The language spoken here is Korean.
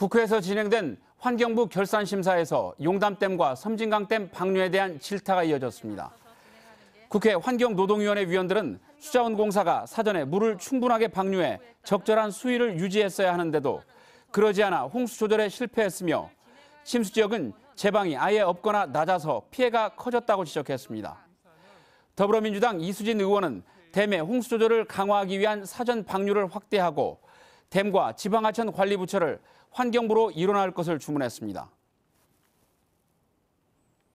국회에서 진행된 환경부 결산 심사에서 용담댐과 섬진강댐 방류에 대한 질타가 이어졌습니다. 국회 환경노동위원회 위원들은 수자원공사가 사전에 물을 충분하게 방류해 적절한 수위를 유지했어야 하는데도 그러지 않아 홍수 조절에 실패했으며 침수 지역은 제방이 아예 없거나 낮아서 피해가 커졌다고 지적했습니다. 더불어민주당 이수진 의원은 댐의 홍수 조절을 강화하기 위한 사전 방류를 확대하고 댐과 지방하천 관리부처를 환경부로 일원할 것을 주문했습니다.